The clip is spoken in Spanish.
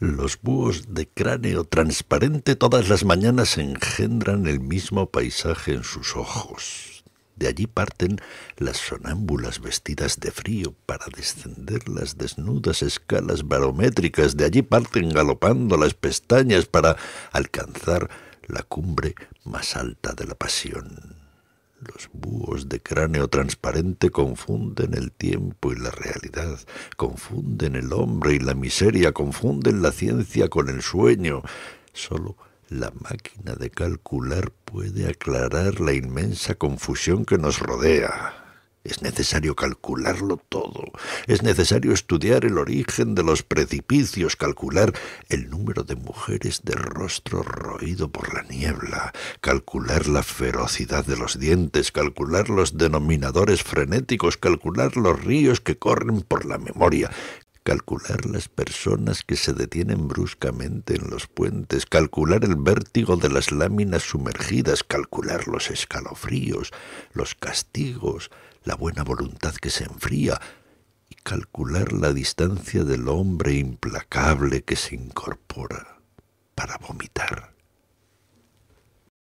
Los búhos de cráneo transparente todas las mañanas engendran el mismo paisaje en sus ojos. De allí parten las sonámbulas vestidas de frío para descender las desnudas escalas barométricas. De allí parten galopando las pestañas para alcanzar la cumbre más alta de la pasión. Los búhos de cráneo transparente confunden el tiempo y la realidad, confunden el hombre y la miseria, confunden la ciencia con el sueño. Solo la máquina de calcular puede aclarar la inmensa confusión que nos rodea. Es necesario calcularlo todo, es necesario estudiar el origen de los precipicios, calcular el número de mujeres de rostro roído por la niebla, calcular la ferocidad de los dientes, calcular los denominadores frenéticos, calcular los ríos que corren por la memoria, calcular las personas que se detienen bruscamente en los puentes, calcular el vértigo de las láminas sumergidas, calcular los escalofríos, los castigos, la buena voluntad que se enfría, y calcular la distancia del hombre implacable que se incorpora para vomitar.